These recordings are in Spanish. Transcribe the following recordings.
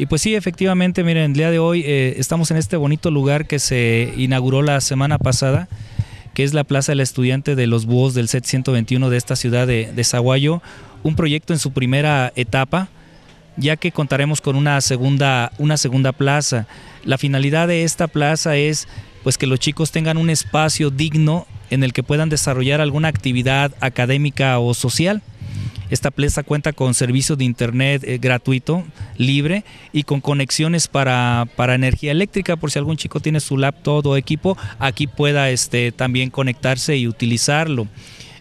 Y pues sí, efectivamente, miren, el día de hoy eh, estamos en este bonito lugar que se inauguró la semana pasada, que es la Plaza del Estudiante de los Búhos del SET 121 de esta ciudad de, de Zaguayo. Un proyecto en su primera etapa, ya que contaremos con una segunda, una segunda plaza. La finalidad de esta plaza es pues que los chicos tengan un espacio digno en el que puedan desarrollar alguna actividad académica o social. Esta plaza cuenta con servicio de internet eh, gratuito, libre y con conexiones para, energía eléctrica por si algún chico tiene su laptop o equipo, aquí pueda este, también conectarse y utilizarlo.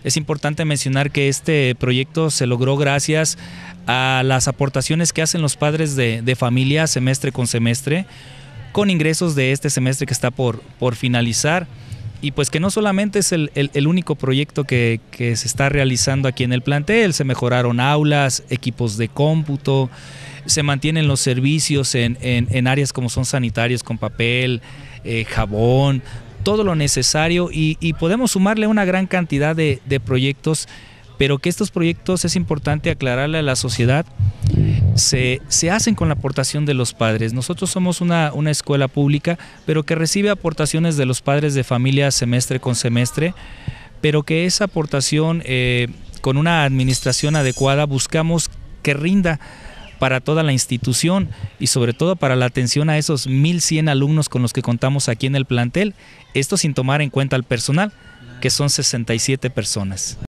Es importante mencionar que este proyecto se logró gracias a las aportaciones que hacen los padres de, de familia semestre con semestre, con ingresos de este semestre que está por, por finalizar y pues que no solamente es el, único proyecto que, se está realizando aquí en el plantel, se mejoraron aulas, equipos de cómputo, se mantienen los servicios en, áreas como son sanitarios con papel, eh, jabón, todo lo necesario y, podemos sumarle una gran cantidad de, de proyectos, pero que estos proyectos es importante aclararle a la sociedad se, hacen con la aportación de los padres. Nosotros somos una, escuela pública, pero que recibe aportaciones de los padres de familia semestre con semestre, pero que esa aportación, eh, con una administración adecuada, buscamos que rinda para toda la institución y sobre todo para la atención a esos 1.100 alumnos con los que contamos aquí en el plantel, esto sin tomar en cuenta al personal, que son 67 personas.